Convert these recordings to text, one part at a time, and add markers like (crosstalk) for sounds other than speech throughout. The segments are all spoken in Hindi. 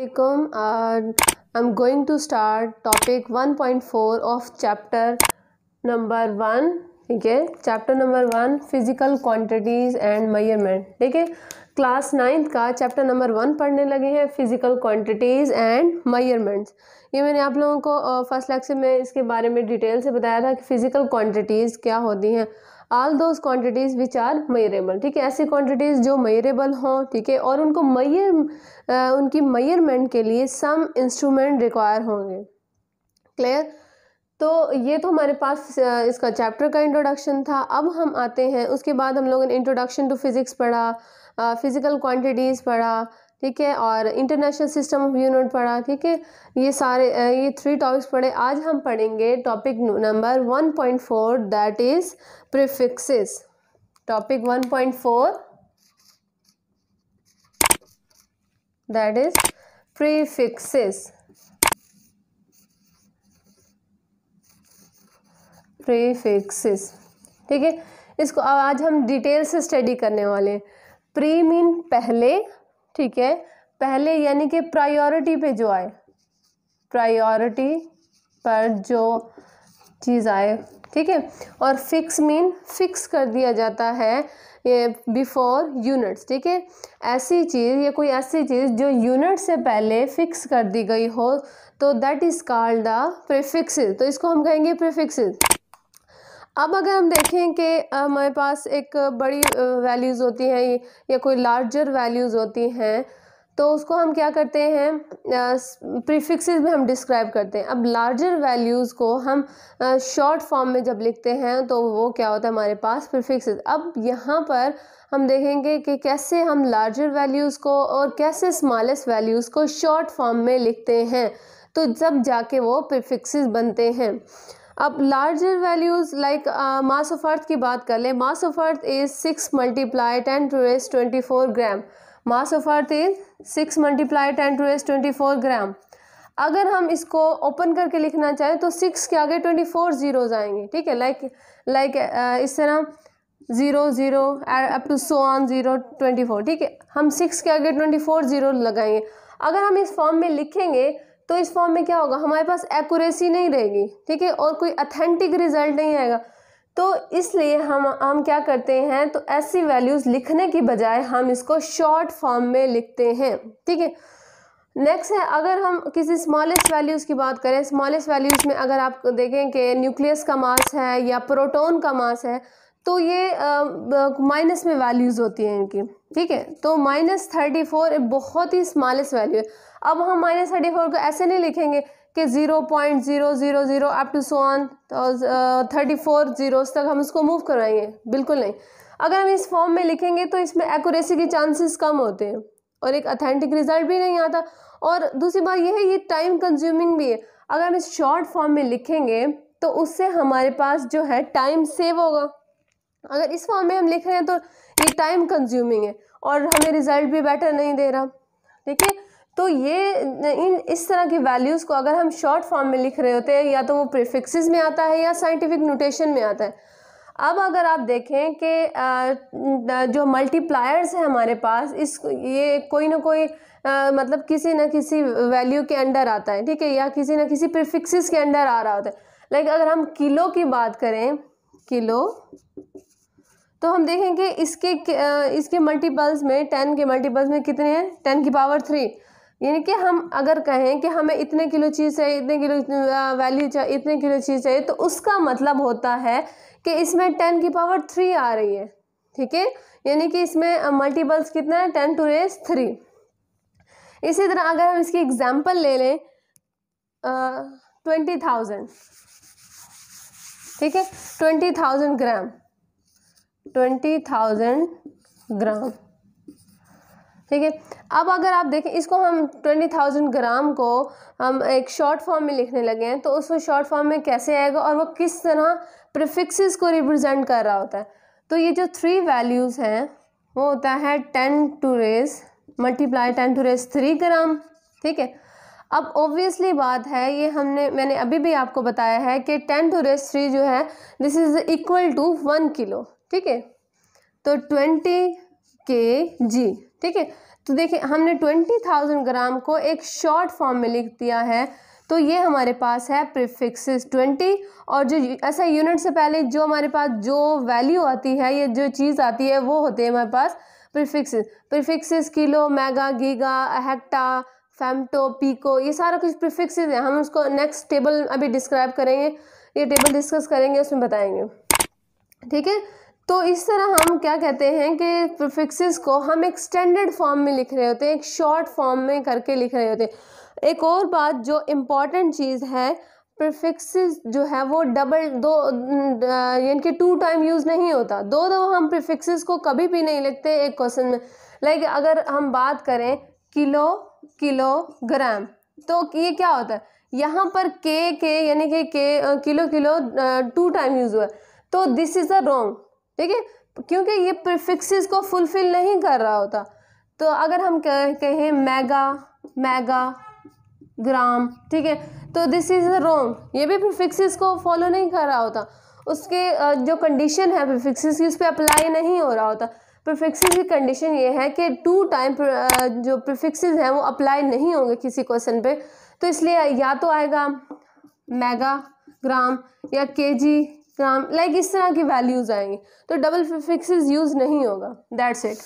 Assalamualaikum. Uh, I'm going to start topic 1.4 of chapter number one ठीक है chapter number one physical quantities and measurement ठीक है क्लास नाइन्थ का चैप्टर नंबर वन पढ़ने लगे हैं फिजिकल क्वांटिटीज एंड मयरमेंट्स ये मैंने आप लोगों को फर्स्ट लेक्चर में इसके बारे में डिटेल से बताया था कि फिजिकल क्वांटिटीज़ क्या होती हैं all those quantities which are measurable ठीक है ऐसी क्वान्टिटीज़ जो मयरेबल हों ठीक है और उनको मयर उनकी मयरमेंट के लिए सम इंस्ट्रूमेंट रिक्वायर होंगे क्लियर तो ये तो हमारे पास इसका चैप्टर का इंट्रोडक्शन था अब हम आते हैं उसके बाद हम लोगों ने इंट्रोडक्शन टू फिज़िक्स पढ़ा फिज़िकल क्वांटिटीज़ पढ़ा ठीक है और इंटरनेशनल सिस्टम ऑफ यूनिट पढ़ा ठीक है ये सारे ये थ्री टॉपिक्स पढ़े आज हम पढ़ेंगे topic number one point four that is prefixes topic one point four that is prefixes prefixes ठीक है इसको आज हम डिटेल से स्टडी करने वाले हैं प्री मीन पहले ठीक है पहले यानी कि प्रायोरिटी पे जो आए प्रायोरिटी पर जो चीज़ आए ठीक है और फिक्स मीन फिक्स कर दिया जाता है ये बिफोर यूनिट्स ठीक है ऐसी चीज़ या कोई ऐसी चीज़ जो यूनिट से पहले फिक्स कर दी गई हो तो that is called the prefix तो इसको हम कहेंगे प्रिफिक्स अब अगर हम देखें कि हमारे पास एक बड़ी वैल्यूज़ होती हैं या कोई लार्जर वैल्यूज़ होती हैं तो उसको हम क्या करते हैं प्रीफिक्सेस में हम डिस्क्राइब करते हैं अब लार्जर वैल्यूज़ को हम शॉर्ट फॉर्म में जब लिखते हैं तो वो क्या होता है हमारे पास प्रीफिक्सेस अब यहाँ पर हम देखेंगे कि कैसे हम लार्जर वैल्यूज़ को और कैसे स्मॉलेस्ट वैल्यूज़ को शॉर्ट फॉर्म में लिखते हैं तो जब जाके वो प्रीफिक्सेस बनते हैं अब larger values like mass of earth की बात कर लें mass of earth is six multiply ten to raise twenty four gram mass of earth is six multiply ten to raise twenty four gram अगर हम इसको ओपन करके लिखना चाहें तो सिक्स के आगे ट्वेंटी फोर ज़ीरोज़ आएंगे ठीक है लाइक लाइक uh, इस तरह zero zero up to so on zero twenty four ठीक है हम सिक्स के आगे ट्वेंटी फोर ज़ीरो लगाएंगे अगर हम इस फॉर्म में लिखेंगे तो इस फॉर्म में क्या होगा हमारे पास एक्यूरेसी नहीं रहेगी ठीक है और कोई अथेंटिक रिजल्ट नहीं आएगा तो इसलिए हम हम क्या करते हैं तो ऐसी वैल्यूज़ लिखने की बजाय हम इसको शॉर्ट फॉर्म में लिखते हैं ठीक है नेक्स्ट है अगर हम किसी स्मॉलेस्ट वैल्यूज़ की बात करें स्मॉलेस्ट वैल्यूज़ में अगर आप देखें कि न्यूक्लियस का मास है या प्रोटोन का मास है तो ये माइनस में वैल्यूज़ होती हैं इनकी ठीक है तो माइनस थर्टी फोर बहुत ही स्मॉलेस्ट वैल्यू है अब हम माइनस थर्टी फोर को ऐसे नहीं लिखेंगे कि zero point zero zero zero up to so on thirty four zero तक हम उसको मूव करवाएंगे बिल्कुल नहीं अगर हम इस फॉर्म में लिखेंगे तो इसमें एक्यूरेसी के चांसेस कम होते हैं और एक अथेंटिक रिजल्ट भी नहीं आता और दूसरी बात यह है ये टाइम कंज्यूमिंग भी है अगर हम इस शॉर्ट फॉर्म में लिखेंगे तो उससे हमारे पास जो है टाइम सेव होगा अगर इस फॉर्म में हम लिख रहे हैं तो ये टाइम कंज्यूमिंग है और हमें रिज़ल्ट भी बेटर नहीं दे रहा ठीक है तो ये इन इस तरह की वैल्यूज़ को अगर हम शॉर्ट फॉर्म में लिख रहे होते हैं या तो वो प्रिफिक्सेस में आता है या साइंटिफिक नोटेशन में आता है अब अगर आप देखें कि जो मल्टीप्लायर्स हैं हमारे पास इस ये कोई ना कोई आ, मतलब किसी ना किसी वैल्यू के अंडर आता है ठीक है या किसी ना किसी प्रिफिक्सेस के अंडर आ रहा होता है लाइक अगर हम किलो की बात करें किलो तो हम देखेंगे इसके इसके मल्टीपल्स में टेन के मल्टीपल्स में कितने हैं टेन की पावर थ्री यानी कि हम अगर कहें कि हमें इतने किलो चीज़ चाहिए इतने किलो वैल्यू चाहिए इतने किलो चीज़ चाहिए तो उसका मतलब होता है कि इसमें टेन की पावर थ्री आ रही है ठीक है यानी कि इसमें मल्टीपल्स कितना है टेन टू रेस थ्री इसी तरह अगर हम इसकी एग्जाम्पल ले लें ट्वेंटी थाउजेंड ठीक है twenty thousand gram twenty thousand gram ठीक है अब अगर आप देखें इसको हम ट्वेंटी थाउजेंड ग्राम को हम एक शॉर्ट फॉर्म में लिखने लगे हैं तो उसको शॉर्ट फॉर्म में कैसे आएगा और वो किस तरह प्रिफिक्सिस को रिप्रजेंट कर रहा होता है तो ये जो थ्री वैल्यूज़ हैं वो होता है ten to raise multiply ten to raise three gram ठीक है अब ओब्वियसली बात है ये हमने मैंने अभी भी आपको बताया है कि टेन टू रेस थ्री जो है this is equal to one kilo ठीक है तो ट्वेंटी के जी ठीक है तो देखिए हमने ट्वेंटी थाउजेंड ग्राम को एक शॉर्ट फॉर्म में लिख दिया है तो ये हमारे पास है प्रिफिक्सिस ट्वेंटी और जो ऐसा अच्छा, यूनिट से पहले जो हमारे पास जो वैल्यू आती है या जो चीज़ आती है वो होती है हमारे पास prefix prefixes kilo mega giga hecto femto pico ये सारा कुछ प्रिफिक्स है हम उसको नेक्स्ट टेबल अभी डिस्क्राइब करेंगे ये टेबल डिस्कस करेंगे उसमें बताएंगे ठीक है तो इस तरह हम क्या कहते हैं कि प्रिफिक्सेस को हम एक स्टैंडर्ड फॉर्म में लिख रहे होते हैं एक शॉर्ट फॉर्म में करके लिख रहे होते हैं एक और बात जो इम्पॉर्टेंट चीज़ है प्रिफिक्सेस जो है वो डबल दो यानी कि टू टाइम यूज़ नहीं होता दो दो हम प्रिफिक्सेस को कभी भी नहीं लिखते एक क्वेश्चन में लाइक अगर हम बात करें किलो किलो ग्राम तो ये क्या होता है यहाँ पर के के यानी कि K kilo kilo two time use हुआ तो दिस इज़ अ रोंग ठीक है क्योंकि ये प्रिफिक्सेस को फुलफिल नहीं कर रहा होता तो अगर हम कहें मेगा मेगा ग्राम ठीक है तो दिस इज़ रोंग ये भी प्रिफिक्सेस को फॉलो नहीं कर रहा होता उसके जो कंडीशन है प्रिफिक्सेस की उस पर अप्लाई नहीं हो रहा होता प्रिफिक्सेस की कंडीशन ये है कि टू टाइम जो प्रिफिक्सेस हैं वो अप्लाई नहीं होंगे किसी क्वेश्चन पे तो इसलिए या तो आएगा मेगा ग्राम या केजी ग्राम लाइक इस तरह की वैल्यूज़ आएंगी तो डबल फिक्सेस यूज़ नहीं होगा दैट्स इट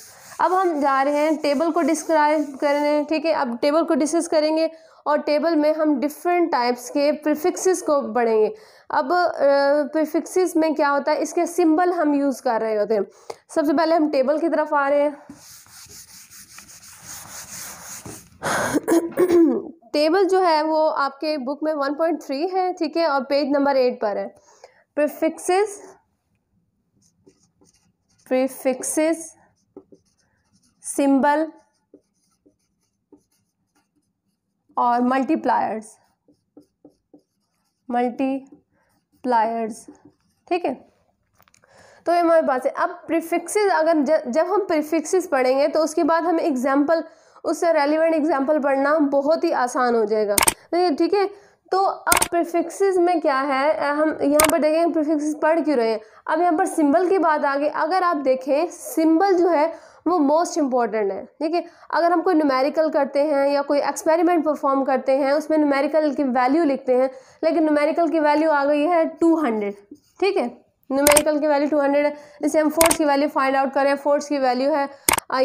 अब हम जा रहे हैं टेबल को डिस्क्राइब करने ठीक है अब टेबल को डिस्कस करेंगे और टेबल में हम डिफरेंट टाइप्स के प्रिफिक्सिस को पढ़ेंगे अब प्रिफिक्सिस में क्या होता है इसके सिंबल हम यूज़ कर रहे होते हैं सबसे पहले हम टेबल की तरफ आ रहे हैं टेबल (clears throat) जो है वो आपके बुक में 1.3 है ठीक है और पेज नंबर एट पर है prefixes prefixes symbol और मल्टीप्लायर्स मल्टीप्लायर्स ठीक है तो ये हमारे पास है अब प्रिफिक्सिस अगर जब हम प्रिफिक्सिस पढ़ेंगे तो उसके बाद हमें एग्जाम्पल उससे रेलिवेंट एग्जाम्पल पढ़ना बहुत ही आसान हो जाएगा तो ठीक है तो अब प्रिफिक्सेस में क्या है हम यहाँ पर देखें प्रिफिक्सेस पढ़ क्यों रहे हैं अब यहाँ पर सिंबल की बात आ गई अगर आप देखें सिंबल जो है वो मोस्ट इम्पॉर्टेंट है ठीक है अगर हम कोई न्यूमेरिकल करते हैं या कोई एक्सपेरिमेंट परफॉर्म करते हैं उसमें न्यूमेरिकल की वैल्यू लिखते हैं लेकिन न्यूमेरिकल की वैल्यू आ गई है टू हंड्रेड ठीक है न्यूमेरिकल की वैल्यू टू हंड्रेड है जैसे हम फोर्स की वैल्यू फाइंड आउट करें फोर्स की वैल्यू है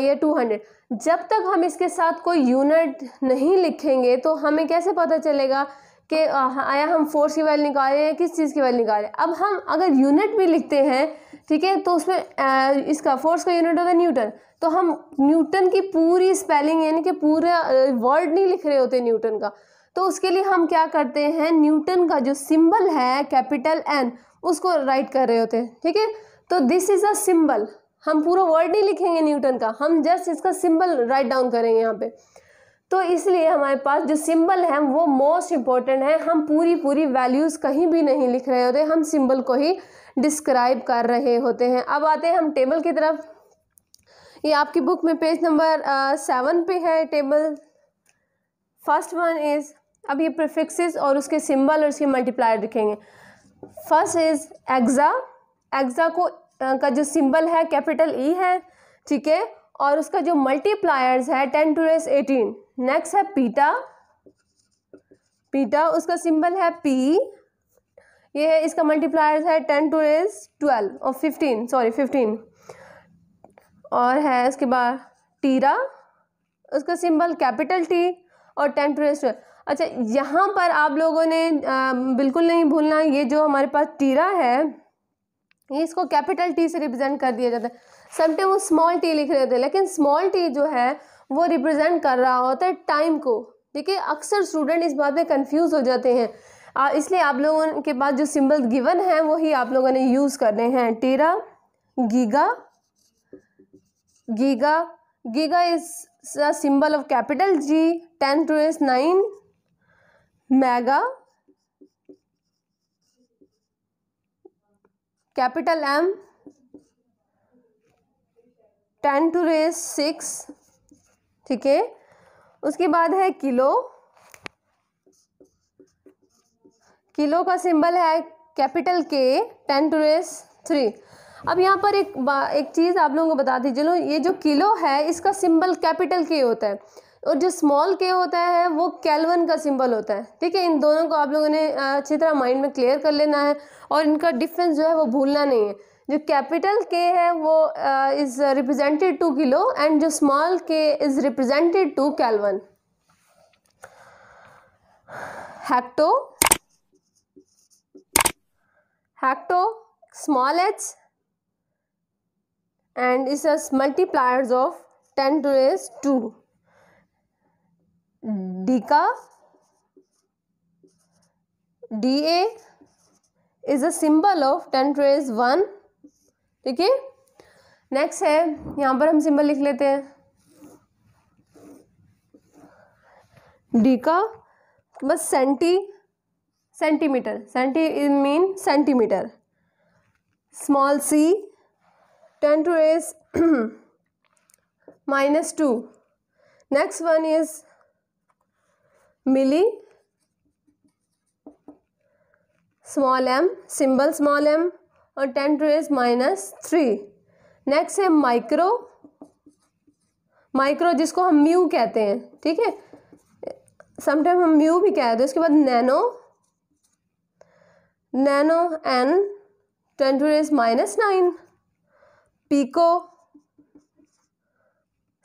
ये टू हंड्रेड जब तक हम इसके साथ कोई यूनिट नहीं लिखेंगे तो हमें कैसे पता चलेगा कि हाँ, आया हम फोर्स की वैल्यू निकाल रहे हैं किस चीज़ की वैल्यू निकाल रहे हैं अब हम अगर यूनिट भी लिखते हैं ठीक है तो उसमें इसका फोर्स का यूनिट होता है न्यूटन तो हम न्यूटन की पूरी स्पेलिंग यानी कि पूरा वर्ड नहीं लिख रहे होते न्यूटन का तो उसके लिए हम क्या करते हैं न्यूटन का जो सिंबल है कैपिटल एन उसको राइट कर रहे होते हैं ठीक है तो दिस इज़ अ सिंबल हम पूरा वर्ड नहीं लिखेंगे न्यूटन का हम जस्ट इसका सिंबल राइट डाउन करेंगे यहाँ पे तो इसलिए हमारे पास जो सिंबल है वो मोस्ट इम्पॉर्टेंट है हम पूरी पूरी वैल्यूज़ कहीं भी नहीं लिख रहे होते हम सिंबल को ही डिस्क्राइब कर रहे होते हैं अब आते हैं हम टेबल की तरफ ये आपकी बुक में पेज नंबर सेवन पे है टेबल फर्स्ट वन इज़ अब ये प्रिफिक्सेस और उसके सिंबल और उसके मल्टीप्लायर लिखेंगे फर्स्ट इज़ एग्ज़ा एग्ज़ा को का जो सिंबल है कैपिटल ई e है ठीक है और उसका जो मल्टीप्लायर्स है ten to raise eighteen next है पीटा पीटा उसका सिंबल है पी ये है इसका मल्टीप्लायर है टेन टू एज ट्वेल्व और फिफ्टीन सॉरी फिफ्टीन और है इसके बाद टीरा उसका सिंबल कैपिटल टी और टेन टू एज ट्वेल्व अच्छा यहाँ पर आप लोगों ने आ, बिल्कुल नहीं भूलना ये जो हमारे पास टीरा है ये इसको कैपिटल टी से रिप्रेजेंट कर दिया जाता है समटाइम वो स्मॉल टी लिख रहे थे लेकिन स्मॉल टी जो है वो रिप्रेजेंट कर रहा होता है टाइम को देखिए अक्सर स्टूडेंट इस बात में कंफ्यूज हो जाते हैं इसलिए आप लोगों के पास जो सिंबल गिवन है वही आप लोगों ने यूज़ करने हैं tera giga giga giga is symbol of capital G ten to raise nine mega capital M ten to raise six ठीक है उसके बाद है किलो किलो का सिंबल है capital K ten to raise three अब यहाँ पर एक एक चीज़ आप लोगों को बता दीजिए लो ये जो किलो है इसका सिंबल कैपिटल के होता है और जो स्मॉल के होता है वो कैलवन का सिंबल होता है ठीक है इन दोनों को आप लोगों ने अच्छी तरह माइंड में क्लियर कर लेना है और इनका डिफरेंस जो है वो भूलना नहीं है जो कैपिटल के है वो is represented to kilo and जो small K is represented to kelvin hecto hecto small H and is multipliers of ten to raise two deca D A is a symbol of ten to raise one ठीक है नेक्स्ट है यहां पर हम सिंबल लिख लेते हैं डी का बस centi centimeter centi mean centimeter small C ten to raise minus two next one is milli small M symbol small M और ten to raise minus three next है माइक्रो माइक्रो जिसको हम म्यू कहते हैं ठीक है समटाइम हम म्यू भी कहते हैं उसके तो बाद nano nano N ten to raise minus nine pico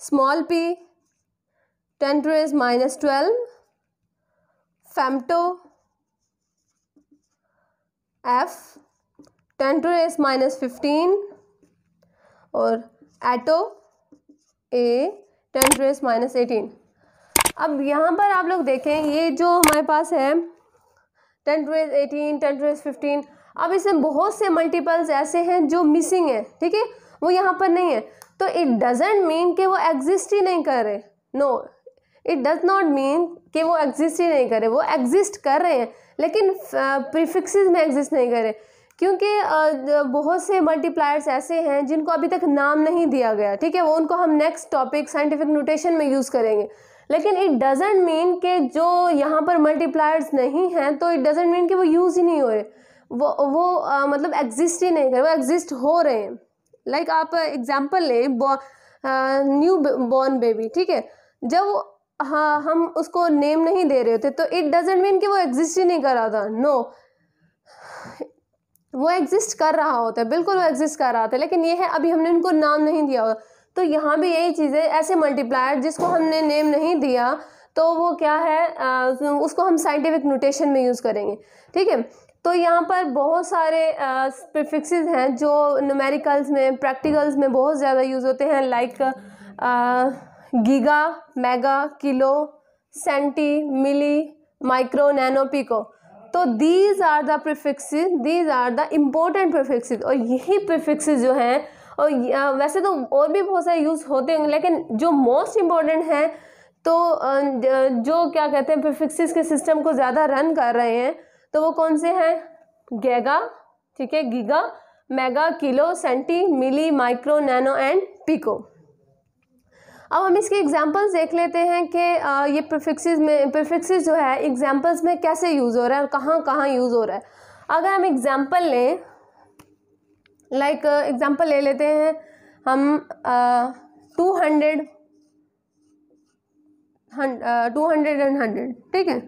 small P ten to raise minus twelve femto F ten to raise minus fifteen और atto A ten to raise minus eighteen अब यहाँ पर आप लोग देखें ये जो हमारे पास है ten to raise eighteen ten to raise fifteen अब इसमें बहुत से मल्टीपल्स ऐसे हैं जो मिसिंग है ठीक है वो यहाँ पर नहीं है तो इट डजेंट मीन कि वो एग्जिस्ट ही नहीं कर रहे no it does not mean कि वो एग्जिस्ट ही नहीं कर रहे वो एग्जिस्ट कर रहे हैं लेकिन प्रीफिक्सेस में एग्जिस्ट नहीं कर रहे क्योंकि बहुत से मल्टीप्लायर्स ऐसे हैं जिनको अभी तक नाम नहीं दिया गया ठीक है वो उनको हम नेक्स्ट टॉपिक साइंटिफिक नोटेशन में यूज़ करेंगे लेकिन इट डजेंट मीन के जो यहाँ पर मल्टीप्लायर्स नहीं हैं तो इट डजेंट मीन कि वो यूज़ ही नहीं हो रहे वो वो आ, मतलब एग्जिस्ट ही नहीं कर रहे वो एग्जिस्ट हो रहे हैं लाइक like आप एग्जाम्पल लें न्यू बॉर्न बेबी ठीक है जब हाँ हम उसको नेम नहीं दे रहे होते तो इट डजेंट मीन कि वो एग्जिस्ट ही नहीं कर रहा था नो no. वो एग्जिस्ट कर रहा होता है बिल्कुल वो एग्जिस्ट कर रहा होता है लेकिन ये है अभी हमने उनको नाम नहीं दिया होगा तो यहाँ भी यही चीज़ें ऐसे मल्टीप्लायर जिसको हमने नेम नहीं दिया तो वो क्या है आ, उसको हम साइंटिफिक नोटेशन में यूज़ करेंगे ठीक है तो यहाँ पर बहुत सारे प्रिफिक्सेस हैं जो नमेरिकल्स में प्रैक्टिकल्स में बहुत ज़्यादा यूज़ होते हैं like giga mega kilo centi milli micro nano pico तो these are the prefix these are the important prefix और यही प्रिफिक्स जो हैं और वैसे तो और भी बहुत सारे यूज़ होते होंगे लेकिन जो मोस्ट इम्पॉर्टेंट हैं तो जो क्या कहते हैं प्रिफिक्सिस के सिस्टम को ज़्यादा रन कर रहे हैं तो वो कौन से हैं गेगा ठीक है giga mega kilo centi milli micro nano and pico अब हम इसके एग्जांपल्स देख लेते हैं कि ये प्रिफिक्सेस में प्रिफिक्सेस जो है एग्जांपल्स में कैसे यूज़ हो रहा है और कहाँ कहाँ यूज़ हो रहा है अगर हम एग्जांपल लें लाइक एग्जांपल ले लेते हैं हम two hundred two hundred and hundred ठीक है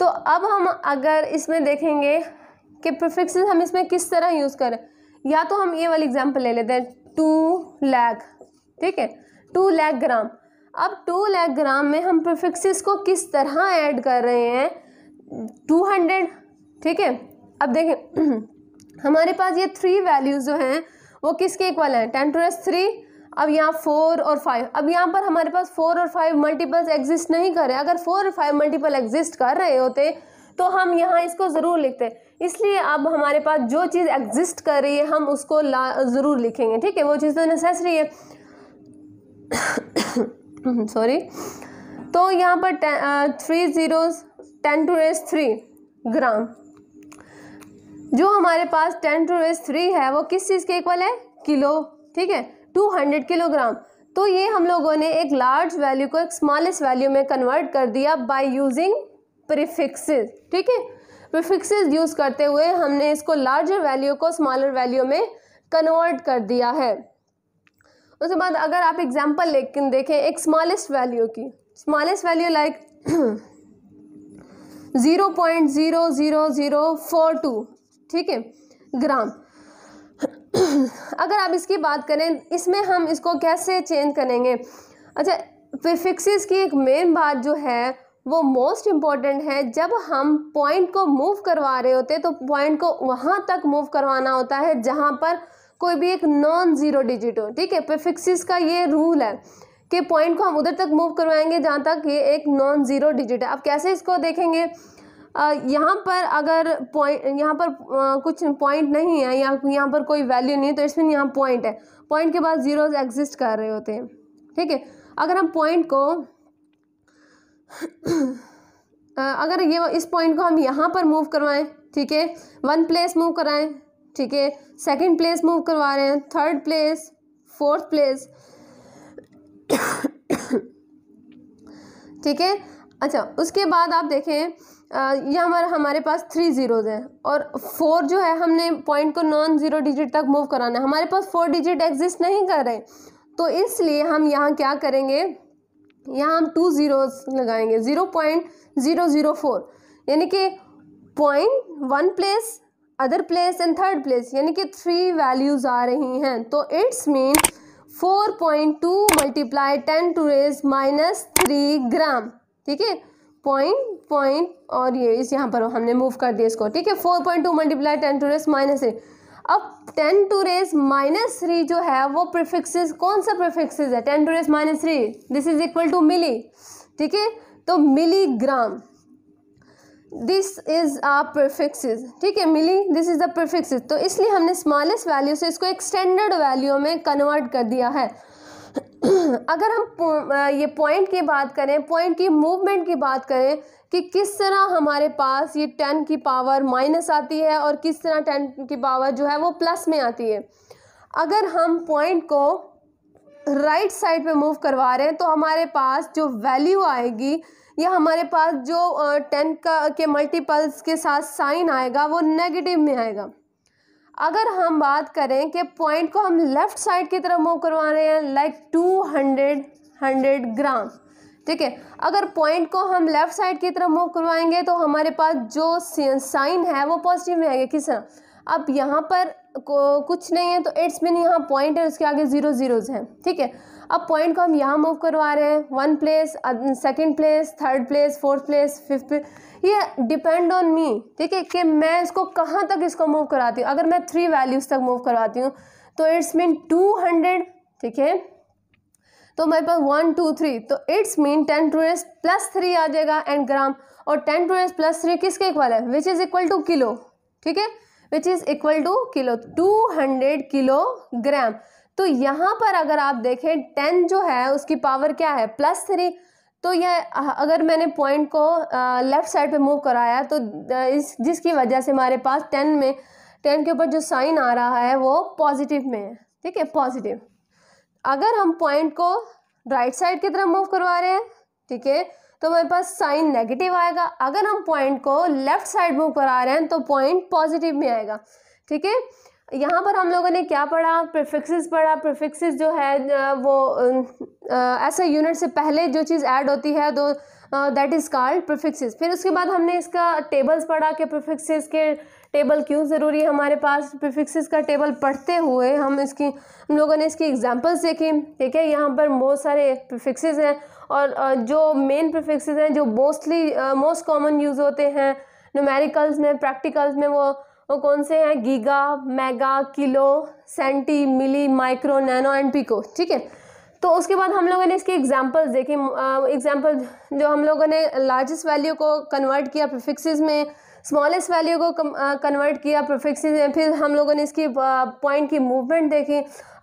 तो अब हम अगर इसमें देखेंगे कि प्रिफिक्सेस हम इसमें किस तरह यूज़ करें या तो हम ये वाली एग्ज़ाम्पल ले लेते हैं टू लैख ठीक है टू लैख ग्राम अब टू लैख ग्राम में हम प्रफिक्सिस को किस तरह ऐड कर रहे हैं टू हंड्रेड ठीक है अब देखें (clears throat) हमारे पास ये थ्री वैल्यूज़ जो हैं वो किसके इक्वल हैं टेन टू थ्री अब यहाँ फोर और फाइव अब यहाँ पर हमारे पास फोर और फाइव मल्टीपल्स एग्जिस्ट नहीं कर रहे अगर फोर और फाइव मल्टीपल एग्जिस्ट कर रहे होते तो हम यहाँ इसको ज़रूर लिखते इसलिए अब हमारे पास जो चीज़ एग्जिस्ट कर रही है हम उसको ला ज़रूर लिखेंगे ठीक है वो चीज़ तो नेसेसरी है सॉरी (coughs) तो यहाँ पर three zero ten to raise three gram जो हमारे पास टेन टू रेस थ्री है वो किस चीज़ के इक्वल है किलो ठीक है टू हंड्रेड किलोग्राम तो ये हम लोगों ने एक लार्ज वैल्यू को एक स्मॉलेस्ट वैल्यू में कन्वर्ट कर दिया बाय यूजिंग प्रीफिक्सेस ठीक है प्रीफिक्सेस यूज़ करते हुए हमने इसको लार्जर वैल्यू को स्मॉलर वैल्यू में कन्वर्ट कर दिया है उसके बाद अगर आप एग्जाम्पल लेकिन देखें एक स्मॉलेस्ट वैल्यू की smallest value like zero point zero zero zero four two ठीक है ग्राम (clears throat) अगर आप इसकी बात करें इसमें हम इसको कैसे चेंज करेंगे अच्छा प्रिफिक्सेस की एक मेन बात जो है वो मोस्ट इम्पॉर्टेंट है जब हम पॉइंट को मूव करवा रहे होते हैं तो पॉइंट को वहाँ तक मूव करवाना होता है जहाँ पर कोई भी एक नॉन ज़ीरो डिजिट हो ठीक है प्रिफिक्सिस का ये रूल है कि पॉइंट को हम उधर तक मूव करवाएंगे जहाँ तक ये एक नॉन ज़ीरो डिजिट है अब कैसे इसको देखेंगे यहाँ पर अगर पॉइंट यहाँ पर आ, कुछ पॉइंट नहीं है या यहाँ पर कोई वैल्यू नहीं है तो इसमें यहाँ पॉइंट है पॉइंट के बाद जीरो एग्जिस्ट कर रहे होते हैं ठीक है अगर हम पॉइंट को अगर ये इस पॉइंट को हम यहाँ पर मूव करवाएं ठीक है वन प्लेस मूव कराएं ठीक है सेकंड प्लेस मूव करवा रहे हैं थर्ड प्लेस फोर्थ प्लेस ठीक है अच्छा उसके बाद आप देखें यहाँ ये हमारा हमारे पास थ्री ज़ीरोज़ हैं और फोर जो है हमने पॉइंट को नॉन ज़ीरो डिजिट तक मूव कराना है हमारे पास फोर डिजिट एग्जिस्ट नहीं कर रहे तो इसलिए हम यहाँ क्या करेंगे यहाँ हम टू ज़ीरोज़ लगाएंगे zero point zero zero four यानी कि point one place other place and third place यानी कि थ्री वैल्यूज़ आ रही हैं तो it's mean four point two multiply ten to raise minus three gram ठीक है पॉइंट पॉइंट और ये इस यहाँ पर हमने मूव कर दिया इसको ठीक है four point two multiply ten to raise minus three अब ten to raise minus three जो है वो प्रिफिक्सेस कौन सा प्रिफिक्सेस है ten to raise minus three this is equal to milli ठीक है तो milligram this is a prefixes ठीक है milli this is the prefixes तो इसलिए हमने स्मॉलेस्ट वैल्यू से इसको स्टैंडर्ड वैल्यू में कन्वर्ट कर दिया है (clears throat) अगर हम ये पॉइंट की बात करें पॉइंट की मूवमेंट की बात करें कि किस तरह हमारे पास ये टेन की पावर माइनस आती है और किस तरह टेन की पावर जो है वो प्लस में आती है अगर हम पॉइंट को राइट साइड पे मूव करवा रहे हैं तो हमारे पास जो वैल्यू आएगी या हमारे पास जो टेन का के मल्टीपल्स के साथ साइन आएगा वो नेगेटिव में आएगा अगर हम बात करें कि पॉइंट को हम लेफ़्ट साइड की तरफ मूव करवा रहे हैं like two hundred hundred gram ठीक है अगर पॉइंट को हम लेफ़्ट साइड की तरफ मूव करवाएंगे तो हमारे पास जो साइन है वो पॉजिटिव में आएगा किस तरह अब यहाँ पर को कुछ नहीं है तो इट्स मीन यहाँ पॉइंट है उसके आगे ज़ीरो ज़ीरोज़ हैं ठीक है अब पॉइंट को हम यहाँ मूव करवा रहे हैं one place second place third place fourth place fifth ये डिपेंड ऑन मी ठीक है कि मैं इसको कहाँ तक इसको मूव कराती हूँ अगर मैं थ्री वैल्यूज़ तक मूव करवाती हूँ तो इट्स मीन टू हंड्रेड ठीक है तो मेरे पास वन टू थ्री तो it's mean ten to raise plus three आ जाएगा एंड ग्राम और ten to raise plus three किसके इक्वल है which is equal to kilo ठीक है which is equal to kilo two hundred kilogram तो यहाँ पर अगर आप देखें टेन जो है उसकी पावर क्या है प्लस थ्री तो यह अगर मैंने पॉइंट को लेफ़्ट साइड पे मूव कराया तो इस जिसकी वजह से हमारे पास टेन में टेन के ऊपर जो साइन आ रहा है वो पॉजिटिव में है ठीक है पॉजिटिव अगर हम पॉइंट को राइट साइड की तरफ मूव करवा रहे हैं ठीक है तो हमारे पास साइन नेगेटिव आएगा अगर हम पॉइंट को लेफ्ट साइड मूव करा रहे हैं तो पॉइंट पॉजिटिव में आएगा ठीक है यहाँ पर हम लोगों ने क्या पढ़ा प्रिफिक्सेस पढ़ा प्रिफिक्सेस जो है वो ऐसे यूनिट से पहले जो चीज़ ऐड होती है दो दैट इज़ कॉल्ड प्रिफिक्सेस फिर उसके बाद हमने इसका टेबल्स पढ़ा कि प्रिफिक्सेस के टेबल क्यों ज़रूरी है हमारे पास प्रिफिक्सेस का टेबल पढ़ते हुए हम इसकी हम लोगों ने इसकी एग्जांपल्स देखी ठीक है यहाँ पर बहुत सारे प्रिफिक्सेस हैं और जो मेन प्रिफिक्सेस हैं जो मोस्टली मोस्ट कॉमन यूज़ होते हैं नोमेरिकल्स में प्रैक्टिकल्स में वो वो कौन से हैं giga mega kilo centi milli micro nano and pico ठीक है तो उसके बाद हम लोगों ने इसके एग्जांपल्स देखे एग्जांपल जो हम लोगों ने लार्जेस्ट वैल्यू को कन्वर्ट किया प्रिफिक्सेस में स्मॉलेस्ट वैल्यू को कन्वर्ट uh, किया प्रिफिक्सेस में फिर हम लोगों ने इसकी पॉइंट uh, की मूवमेंट देखी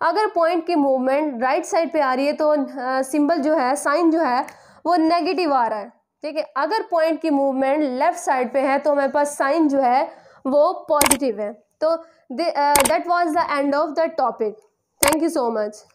अगर पॉइंट की मूवमेंट राइट साइड पे आ रही है तो सिंबल uh, जो है साइन जो है वो नेगेटिव आ रहा है ठीक है अगर पॉइंट की मूवमेंट लेफ्ट साइड पे है तो हमारे पास साइन जो है वो पॉजिटिव है तो that was the end of the topic thank you so much